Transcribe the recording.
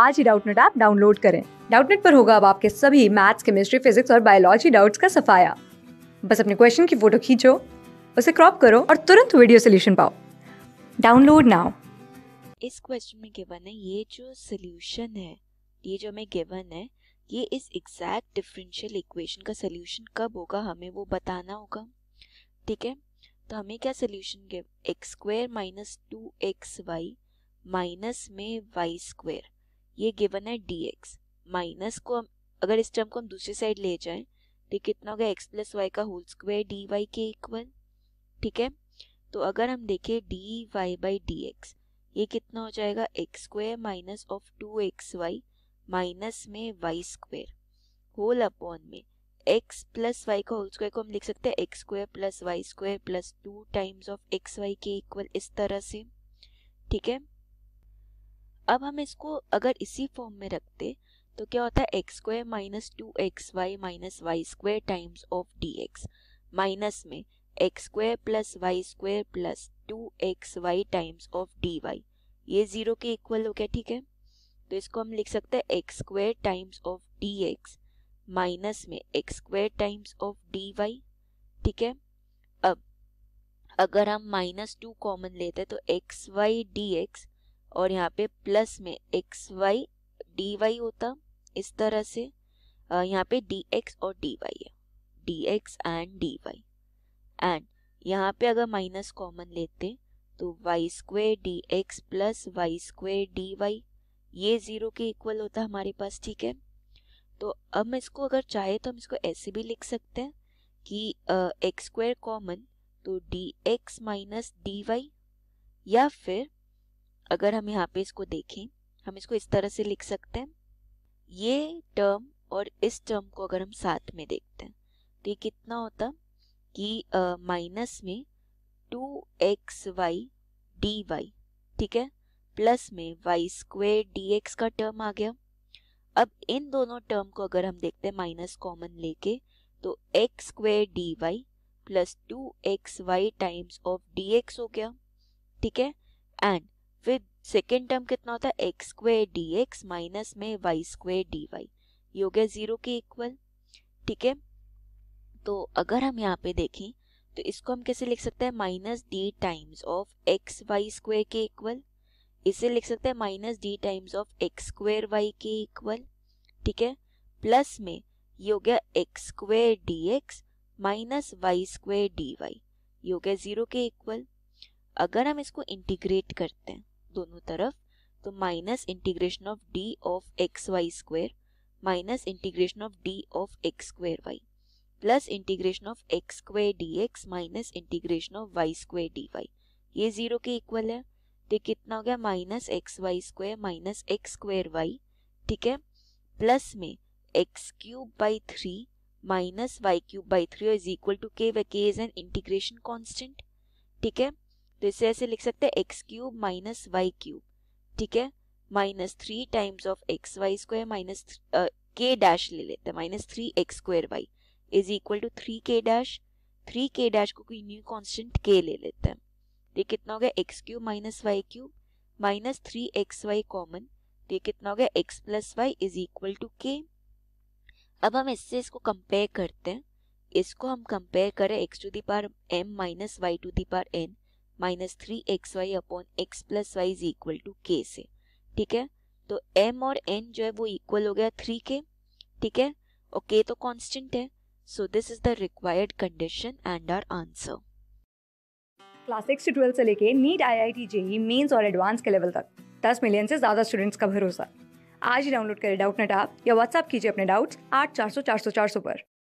आज ही Doubtnut app download करें डाउटनेट पर होगा अब आपके सभी मैथ्स केमिस्ट्री फिजिक्स और बायोलॉजी डाउट्स का सफाया बस अपने क्वेश्चन की फोटो खींचो उसे क्रॉप करो और तुरंत वीडियो सोल्यूशन पाओ डाउनलोड नाउ इस क्वेश्चन में गिवन है ये जो सोल्यूशन है ये जो हमें गिवन है ये इस एग्जैक्ट डिफरेंशियल इक्वेशन का सोल्यूशन कब होगा हमें वो बताना होगा ठीक है तो हमें क्या solution give x square minus two x y minus में वाई स्क्वायर ये गिवन है डी एक्स माइनस को हम अगर इस टर्म को हम दूसरी साइड ले जाएं तो ये कितना गया एक्स प्लस वाई का होल स्क्वायर डी वाई के इक्वल ठीक है तो अगर हम देखें d y by d x ये कितना हो जाएगा x square minus of two x y minus में वाई स्क्वायर होल अपॉन में एक्स प्लस वाई का होल स्क्वायर को हम लिख सकते हैं x square plus y square plus two times of x y के इक्वल इस तरह से ठीक है अब हम इसको अगर इसी फॉर्म में रखते तो क्या होता है x square minus two x y minus y square times of d x minus में x square plus y square plus two x y times of d y ये जीरो के इक्वल हो गया ठीक है तो इसको हम लिख सकते हैं x square times of d x minus में x square times of d y ठीक है अब अगर हम माइनस टू कॉमन लेते हैं तो एक्स वाई डी एक्स और यहाँ पे प्लस में एक्स वाई डी वाई होता इस तरह से यहाँ पे डी एक्स और डी वाई है d x and d y and यहाँ पे अगर माइनस कॉमन लेते तो y square d x plus y square d y ये ज़ीरो के इक्वल होता हमारे पास ठीक है तो हम इसको अगर चाहे तो हम इसको ऐसे भी लिख सकते हैं कि एक्स स्क्वेयर कॉमन तो d x minus d y या फिर अगर हम यहाँ पे इसको देखें हम इसको इस तरह से लिख सकते हैं ये टर्म और इस टर्म को अगर हम साथ में देखते हैं तो ये कितना होता कि माइनस uh, में two x y d y ठीक है प्लस में वाई स्क्वेयर डी एक्स का टर्म आ गया अब इन दोनों टर्म को अगर हम देखते हैं माइनस कॉमन लेके तो x square d y plus two x y times of d x हो गया ठीक है एंड फिर सेकेंड टर्म कितना होता है x square d x minus में वाई स्क्वेयर डी वाई ये हो गया ज़ीरो के इक्वल ठीक है तो अगर हम यहाँ पे देखें तो इसको हम कैसे लिख सकते हैं minus d times of x y square के इक्वल इसे लिख सकते हैं minus d times of x square y के इक्वल ठीक है प्लस में ये हो गया x square d x minus y square d y ये हो गया ज़ीरो के इक्वल अगर हम इसको इंटीग्रेट करते हैं दोनों तरफ तो minus integration of d of x y square minus integration of d of x square y plus integration of x square d x minus integration of y square d y ये zero के equal है तो कितना हो गया minus x y square minus x square y ठीक है plus में x cube by three minus y cube by three is equal to k वे के इज एन इंटीग्रेशन कॉन्स्टेंट ठीक है तो इसे ऐसे लिख सकते हैं x cube minus y cube ठीक है minus three times of x y square minus k dash ले लेते हैं minus three x square y is equal to three k dash three k dash को कोई न्यू कॉन्स्टेंट के ले लेते हैं तो ये कितना हो गया x cube minus y cube minus three x y common तो ये कितना हो गया x plus y is equal to k अब हम इससे इसको कंपेयर करते हैं इसको हम कंपेयर करें x to the power m minus y to the power n minus three x y upon x plus y is equal to k से ठीक है तो m और n जो है वो इक्वल हो गया थ्री के ठीक है और k तो कॉन्स्टेंट है so this is the required condition and our answer class six से ट्वेल्थ से लेके NEET I I T JEE mains और एडवांस के लेवल तक दस मिलियन से ज़्यादा स्टूडेंट्स का भरोसा आज ही डाउनलोड करें डाउट नेट आप या व्हाट्सअप कीजिए अपने डाउट्स आठ चार सौ चार सौ चार सौ पर